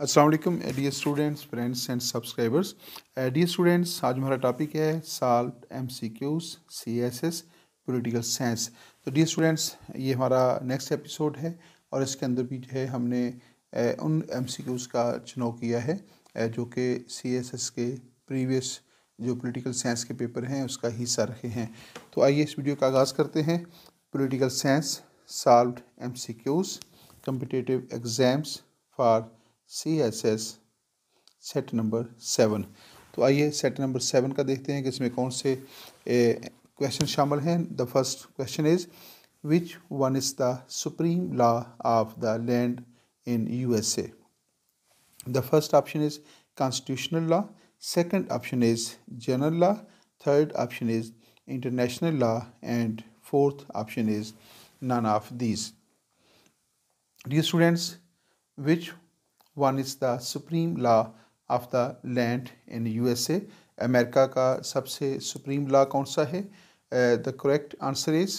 Aslam dear students friends and subscribers dear students आज हमारा topic है solved M C Qs C S S political science तो dear students ये हमारा next episode है और इसके अंदर भी जो है हमने उन एम सी क्यूज़ का चुनाव किया है जो कि सी एस एस के प्रीवियस जो पोलिटिकल साइंस के पेपर हैं उसका हिस्सा रखे हैं तो आइए इस वीडियो का आगाज़ करते हैं political science solved M C Qs competitive exams for C S S set number seven तो आइए सेट नंबर सेवन का देखते हैं कि इसमें कौन से क्वेश्चन शामिल हैं the first question is which one is the supreme law of the land in U S A the first option is constitutional law second option is general law third option is international law and fourth option is none of these dear students which one is the supreme law of the land in USA America का सबसे supreme law कौन सा है the correct answer is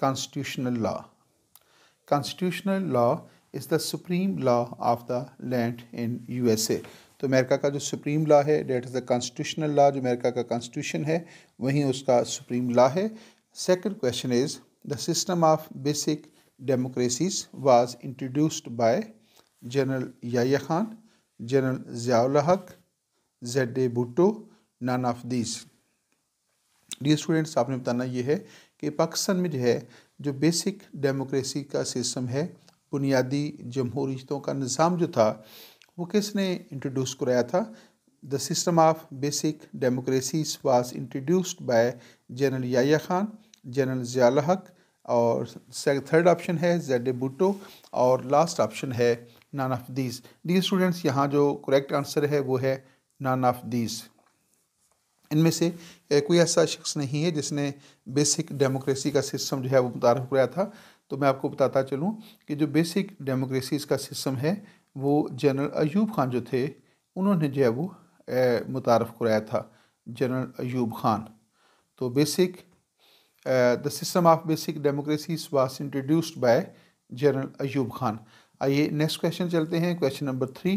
constitutional law is the supreme law of the land in U S A तो America का जो supreme law है that is the constitutional law जो अमेरिका का कॉन्स्टिट्यूशन है वहीं उसका सुप्रीम लॉ है second question is the system of basic democracies was introduced by general Yahya Khan general Zia-ul Haq Z A Bhutto of अफदीस डी स्टूडेंट्स आपने बताना ये है कि पाकिस्तान में जो है जो बेसिक डेमोक्रेसी का सिस्टम है बुनियादी जमहूरीतों का निज़ाम जो था वो किसने इंट्रोड्यूस कराया था the system of basic democracies was introduced by general Yahya Khan general Zia-ul Haq और थर्ड ऑप्शन है जेड ए भुट्टो और लास्ट ऑप्शन है none of these dear students यहाँ जो करेक्ट आंसर है वो है नान ऑफ दीज इनमें से कोई ऐसा शख्स नहीं है जिसने बेसिक डेमोक्रेसी का सिस्टम जो है वो मुतारफ़ कराया था तो मैं आपको बताता चलूँ कि जो बेसिक डेमोक्रेसीज़ का सिस्टम है वो जनरल अयूब खान जो थे उन्होंने जो है वो मुतारफ़ कराया था जनरल अयूब खान तो basic the system of basic democracy was introduced by general Ayub Khan आइए नेक्स्ट क्वेश्चन चलते हैं question number three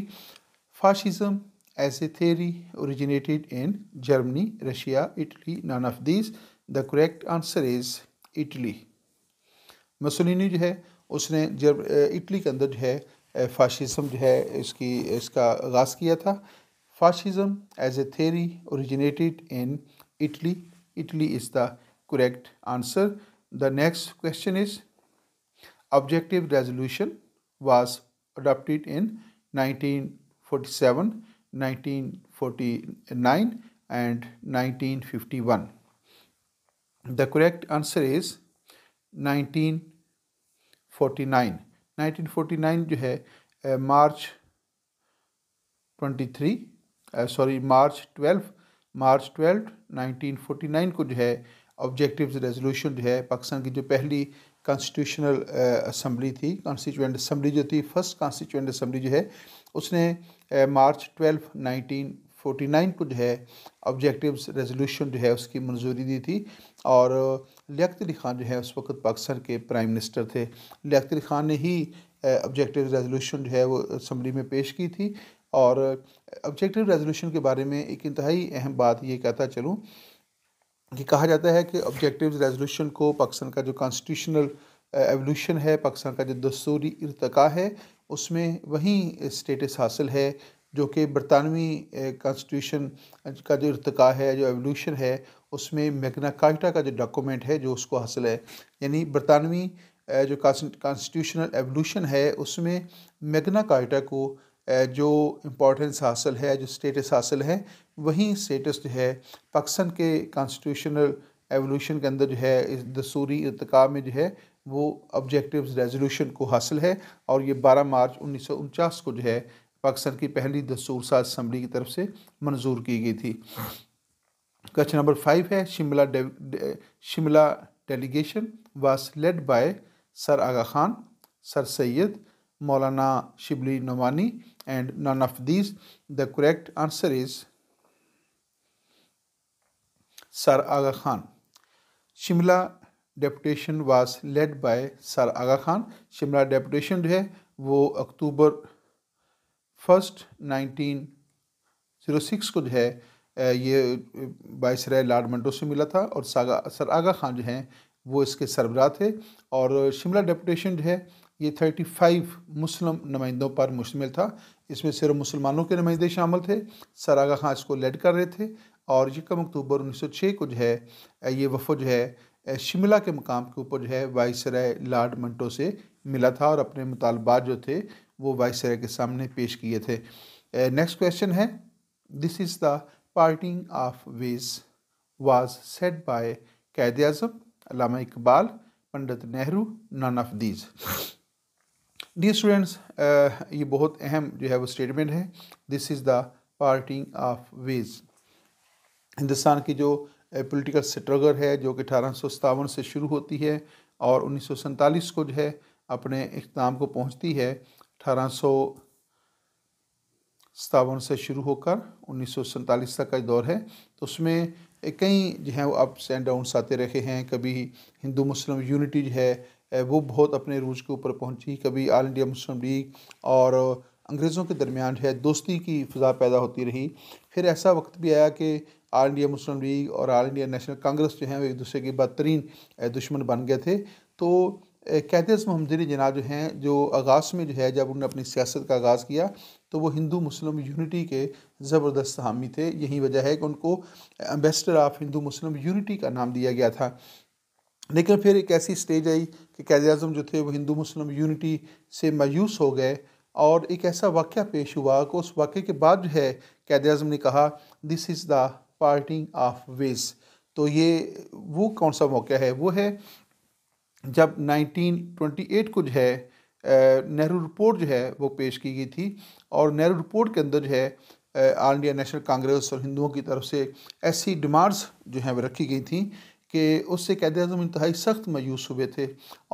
fascism as a theory originated in Germany Russia Italy none of this the correct answer is Italy Mussolini जो है उसने germ Italy के अंदर जो है फाशिज्म जो है इसकी इसका आगाज़ किया था fascism as a theory originated in Italy Italy is the correct answer the next question is objective resolution was adopted in 1947, 1949 and 1951. The correct answer is 1949. 1949 जो है मार्च 23 सॉरी मार्च 12 मार्च 12 1949 को जो है ऑब्जेक्टिव्स रेजोल्यूशन जो है पाकिस्तान की जो पहली कॉन्स्टिट्यूशनल असम्बली थी कॉन्स्टिट्यूंट असम्बली जो थी फर्स्ट कॉन्स्टिट्यूंट असम्बली जो है उसने March twelve nineteen forty nine को जो है ऑब्जेक्टिव रेजोल्यूशन जो है उसकी मंजूरी दी थी और लियात अली ख़ान जो है उस वक्त पाकिस्तान के प्राइम मिनिस्टर थे लियात अली ख़ान ने ही ऑब्जेक्टिव रेजोल्यूशन जो है वो असम्बली में पेश की थी और ऑब्जेक्टिव रेजोल्यूशन के बारे में एक इंतहाई अहम बात ये कहता चलूँ ये कहा जाता है कि ऑब्जेक्टिव रेजोल्यूशन को पाकिस्तान का जो कॉन्स्टिट्यूशनल एवोल्यूशन uh, है पाकिस्तान का जो दस्तूरी इरतका है उसमें वहीं स्टेटस हासिल है जो कि बरतानवी कॉन्स्टिट्यूशन uh, का जो इरतका है जो एवोल्यूशन है उसमें मैगना कार्टा का जो डॉक्यूमेंट है जो उसको हासिल है यानी बरतानवी uh, जो कॉन्स्टिट्यूशनल एवोल्यूशन है उसमें मैगना कार्टा को जो इम्पोर्टेंस हासिल है जो स्टेटस हासिल है वहीं स्टेटस जो है पाकिस्तान के कॉन्स्टिट्यूशनल एवोल्यूशन के अंदर जो है इस दसूरी इरतका में जो है वो ऑब्जेक्टिव्स रेजोल्यूशन को हासिल है और ये 12 मार्च उन्नीस को जो है पाकिस्तान की पहली दसूर साज असम्बली की तरफ से मंजूर की गई थी क्वेश्चन नंबर फाइव है शिमला दे, Shimla delegation was led by sir Aga Khan sir Syed Maulana Shibli Nomani and none of these. The correct answer is Sir Aga Khan. Shimla deputation was led by Sir Aga Khan. Shimla deputation जो है वो October first 1906 को जो है ये बाईसराय Lord Manto से मिला था और सागा सर आगा खान जो हैं वो इसके सरबराह थे और शिमला डेपुटेशन जो है ये 35 मुस्लिम नुमाइंदों पर मुश्तमिल था इसमें सिर्फ मुसलमानों के नुमाइंदे शामिल थे सरागा खां इसको लेड कर रहे थे और यकम अक्टूबर 1906 को जो है ये वफो जो है शिमला के मकाम के ऊपर जो है वाइसराय लॉर्ड मंटो से मिला था और अपने मुतालबात जो थे वो वाइसराय के सामने पेश किए थे नेक्स्ट क्वेश्चन है this is the parting of ways was set by Quaid Azam Allama Iqbal Pandit Nehru none of these dear students uh, ये बहुत अहम जो है वो स्टेटमेंट है this is the parting of ways Hindustan की जो पॉलिटिकल uh, स्ट्रगल है जो कि अठारह से शुरू होती है और उन्नीस को जो है अपने इख्ताम को पहुंचती है अठारह सतावन से शुरू होकर उन्नीस तक का दौर है तो उसमें uh, कई जो है वो अप्स एंड डाउनस आते रहे हैं कभी हिंदू मुस्लिम यूनिटी जो है वो बहुत अपने रूज के ऊपर पहुंची कभी ऑल इंडिया मुस्लिम लीग और अंग्रेज़ों के दरमियान है दोस्ती की फ़िज़ा पैदा होती रही फिर ऐसा वक्त भी आया कि ऑल इंडिया मुस्लिम लीग और ऑल इंडिया नेशनल कांग्रेस जो हैं वो एक दूसरे के बदतरीन दुश्मन बन गए थे तो कैदस मोहम्मदी जना जो हैं जो आगाज़ में जो है जब उन्होंने अपनी सियासत का आगाज़ किया तो वो हिंदू मुस्लिम यूनिटी के ज़बरदस्त हामी थे यही वजह है कि उनको ambassador of Hindu Muslim unity का नाम दिया गया था लेकिन फिर एक ऐसी स्टेज आई कि कैद अजम जो थे वो हिंदू मुस्लिम यूनिटी से मायूस हो गए और एक ऐसा वाक़ पेश हुआ कि उस वाक़े के बाद जो है कैद अजम ने कहा this is the parting of ways तो ये वो कौन सा मौक़ा है वो है जब 1928 को जो है नेहरू रिपोर्ट जो है वो पेश की गई थी और नेहरू रिपोर्ट के अंदर जो है ऑल इंडिया नेशनल कांग्रेस और हिंदुओं की तरफ से ऐसी डिमांड्स जो हैं वो रखी गई थी कि उससे कैद अजम इंतहाई सख्त मायूस हुए थे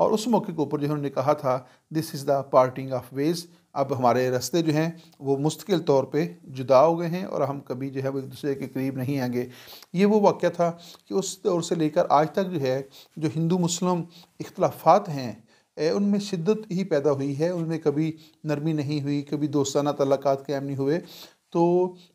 और उस मौके के ऊपर जो उन्होंने कहा था this is the parting of ways अब हमारे रस्ते जो हैं वो मुस्तकिल तौर पे जुदा हो गए हैं और हम कभी जो है वो एक दूसरे के करीब नहीं आएंगे ये वो वाक़ था कि उस दौर से लेकर आज तक जो है जो हिंदू मुस्लिम इख्लाफात हैं उनमें शिद्दत ही पैदा हुई है उनमें कभी नरमी नहीं हुई कभी दोस्ताना तल्लत कायम नहीं हुए तो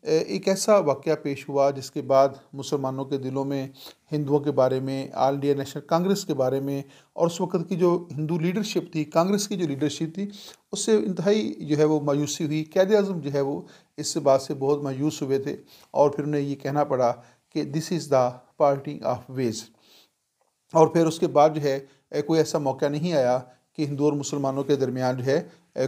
एक ऐसा वाक़ पेश हुआ जिसके बाद मुसलमानों के दिलों में हिंदुओं के बारे में आल इंडिया नेशनल कांग्रेस के बारे में और उस वक्त की जो हिंदू लीडरशिप थी कांग्रेस की जो लीडरशिप थी उससे इंतहाई जो है वो मायूसी हुई कैद अजम जो है वो इस बात से बहुत मायूस हुए थे और फिर उन्हें ये कहना पड़ा कि this is the party of ways और फिर उसके बाद जो है कोई ऐसा मौका नहीं आया कि हिंदू और मुसलमानों के दरमियान जो है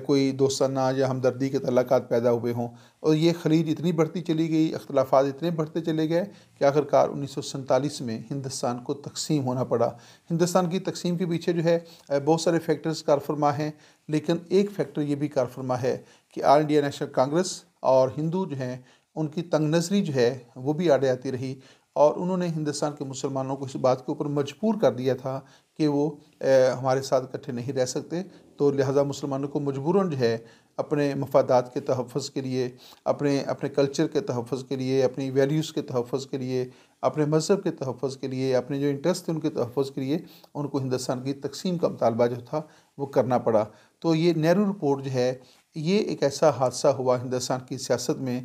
कोई दोस्ताना या हमदर्दी के तलाक़ात पैदा हुए हों और ये खलीज इतनी बढ़ती चली गई अख्तलाफात इतने बढ़ते चले गए कि आखिरकार उन्नीस में हिंदुस्तान को तकसीम होना पड़ा हिंदुस्तान की तकसीम के पीछे जो है बहुत सारे फैक्टर्स कारफरमा हैं लेकिन एक फैक्टर ये भी कारफरमा है कि आल इंडिया नेशनल कांग्रेस और हिंदू जो हैं उनकी तंग नज़री जो है वो भी आड़े आती रही और उन्होंने हिंदुस्तान के मुसलमानों को इस बात के ऊपर मजबूर कर दिया था कि वो ए, हमारे साथ इकट्ठे नहीं रह सकते तो लिहाजा मुसलमानों को मजबूरन जो है अपने मफादात के तहफ़ के लिए अपने अपने कल्चर के तहफ़ के लिए अपनी वैल्यूज़ के तहफ़ के लिए अपने मज़हब के तहफ़ के लिए अपने जो इंटरेस्ट थे उनके तहफ़ के लिए उनको हिंदुस्तान की तकसीम का मुतालबा जो था वो करना पड़ा तो ये नेहरू रिपोर्ट जो है ये एक ऐसा हादसा हुआ हिंदुस्तान की सियासत में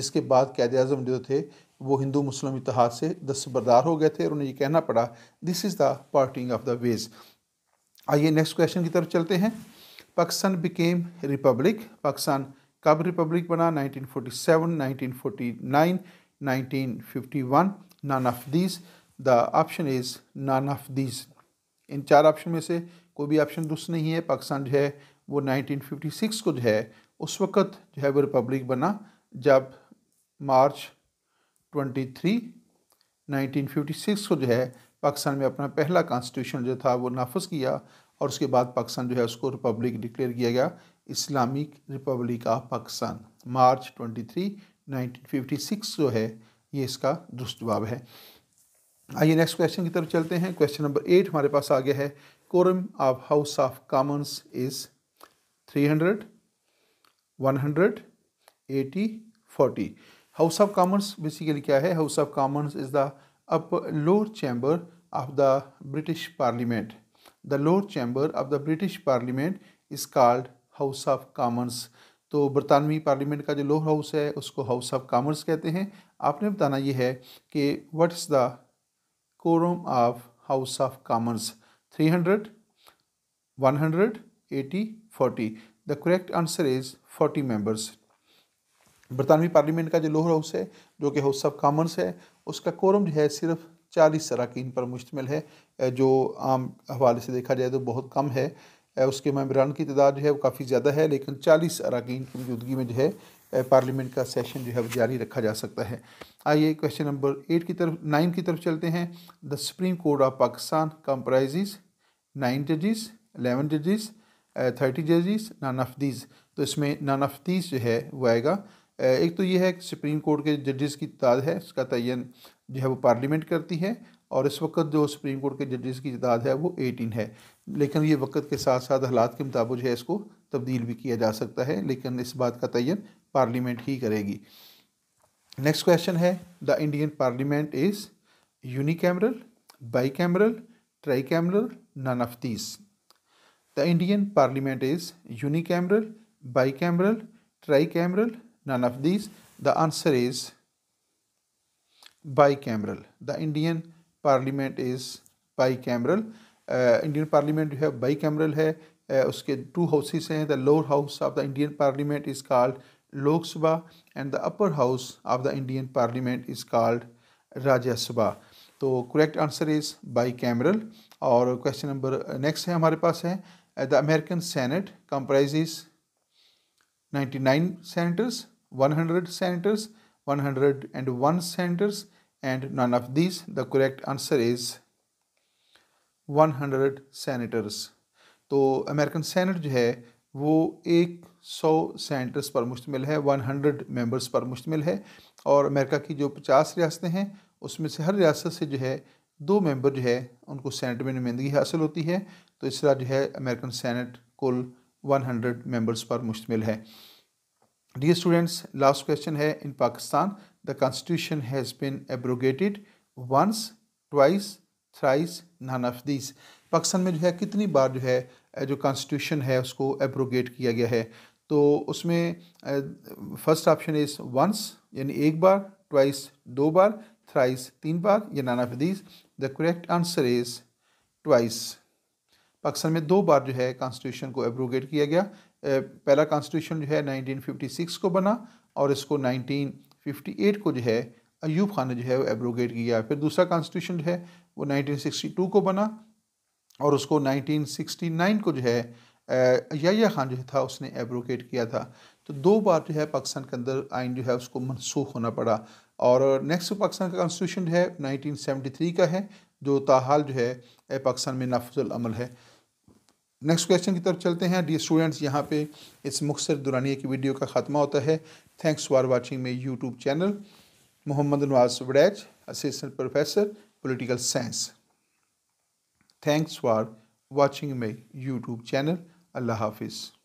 जिसके बाद कैद अजम जो थे वो हिंदू मुस्लिम इतिहाद से दस्तबरदार हो गए थे और उन्हें ये कहना पड़ा this is the parting of the ways आइए नेक्स्ट क्वेश्चन की तरफ चलते हैं पाकिस्तान बिकेम रिपब्लिक पाकिस्तान कब रिपब्लिक बना 1947, 1949, 1951, none of these the option is none of these इन चार ऑप्शन में से कोई भी ऑप्शन दुरुस्त नहीं है पाकिस्तान जो है वो 1956 को जो है उस वक़्त जो है वो रिपब्लिक बना जब March twenty three nineteen fifty six को जो है पाकिस्तान में अपना पहला कॉन्स्टिट्यूशन जो था वो नाफज किया और उसके बाद पाकिस्तान जो है उसको रिपब्लिक डिक्लेयर किया गया Islamic republic of Pakistan March fifty six जो है ये इसका दुरुस्त जवाब है आइए नेक्स्ट क्वेश्चन की तरफ चलते हैं क्वेश्चन नंबर एट हमारे पास आ गया है quorum of House of Commons is three hundred one hundred eighty forty House of Commons basically क्या है House of Commons is the up lower chamber of the British parliament the lower chamber of the British parliament is called House of Commons तो बरतानवी parliament का जो lower house है उसको house of Commons कहते हैं आपने बताना यह है कि what is the quorum of House of Commons three hundred one hundred eighty forty the correct answer is forty members बरतानवी पार्लियामेंट का जो लोअर हाउस है जो कि हाउस ऑफ कामर्स है उसका कोरम जो है सिर्फ चालीस अरकान पर मुश्तमिल है जो आम हवाले से देखा जाए तो बहुत कम है उसके मम्बरान की तादाद जो है वो काफ़ी ज़्यादा है लेकिन चालीस अरकान की मौजूदगी में जो है पार्लियामेंट का सेशन जो है वो जारी रखा जा सकता है आइए क्वेश्चन नंबर एट की तरफ नाइन की तरफ चलते हैं the supreme court of Pakistan comprise nine जजिस eleven जजिस thirty जजिस नानाफदीज तो इसमें नानाफदीज जो है वो आएगा एक तो ये है कि सुप्रीम कोर्ट के जजेस की तादाद है इसका तयन जो है वो पार्लियामेंट करती है और इस वक्त जो सुप्रीम कोर्ट के जजेस की तादाद है वो एटीन है लेकिन ये वक्त के साथ साथ हालात के मुताबिक जो है इसको तब्दील भी किया जा सकता है लेकिन इस बात का तयन पार्लियामेंट ही करेगी नेक्स्ट क्वेश्चन है the Indian parliament is bicameral bicameral, tricameral, none the Indian The is unicameral bicameral tricameral none of these the answer is bicameral the indian parliament is bicameral uh, indian parliament you have bicameral hai uh, uske two houses hain the lower house of the indian parliament is called lok sabha and the upper house of the indian parliament is called rajya sabha तो correct answer is bicameral और question number next है हमारे पास है the American senate comprise 99 senators, 100 senators, 101 senators and none of these. The correct answer is 100 senators. तो American senate जो है वो एक सौ सेनेटर्स पर मुश्तमिल है वन हंड्रेड मेम्बर्स पर मुश्तमिल है और अमेरिका की जो पचास रियासतें हैं उसमें से हर रियासत से जो है दो मेंबर जो है उनको सेनेट में नुमाइंदगी हासिल होती है तो इस तरह जो है अमेरिकन सेनेट कुल 100 मेंबर्स पर मुश्तमिल है डी स्टूडेंट्स लास्ट क्वेश्चन है in Pakistan the constitution has been abrogated once twice thrice none of this Pakistan में जो है कितनी बार जो है जो कॉन्स्टिट्यूशन है उसको एब्रोगेट किया गया है तो उसमें फर्स्ट ऑप्शन इज़ वंस यानी एक बार ट्वाइस दो बार थ्राइस तीन बार या none of this the correct answer is twice Pakistan में दो बार जो है कॉन्स्टिट्यूशन को एब्रोगेट किया गया पहला कॉन्स्टिट्यूशन जो है 1956 को बना और इसको 1958 को जो है अयूब खान ने जो है वो एब्रोगेट किया फिर दूसरा कॉन्स्टिट्यूशन जो है वो 1962 को बना और उसको 1969 को जो है अया खान जो था उसने एब्रोगेट किया था तो दो बार जो है पाकिस्तान के अंदर आइन जो है उसको मनसूख होना पड़ा और नेक्स्ट पाकिस्तान का कॉन्स्टिट्यूशन है नाइनटीन का है जो ताहाल जो है पाकिस्तान में नाफुजल अमल है नेक्स्ट क्वेश्चन की तरफ चलते हैं डी स्टूडेंट्स यहाँ पे इस मुख्तर दुरानिया की वीडियो का खात्मा होता है thanks for watching my YouTube channel Mohammad Nawaz वडैज assistant professor political science thanks for watching my YouTube channel Allah हाफिज़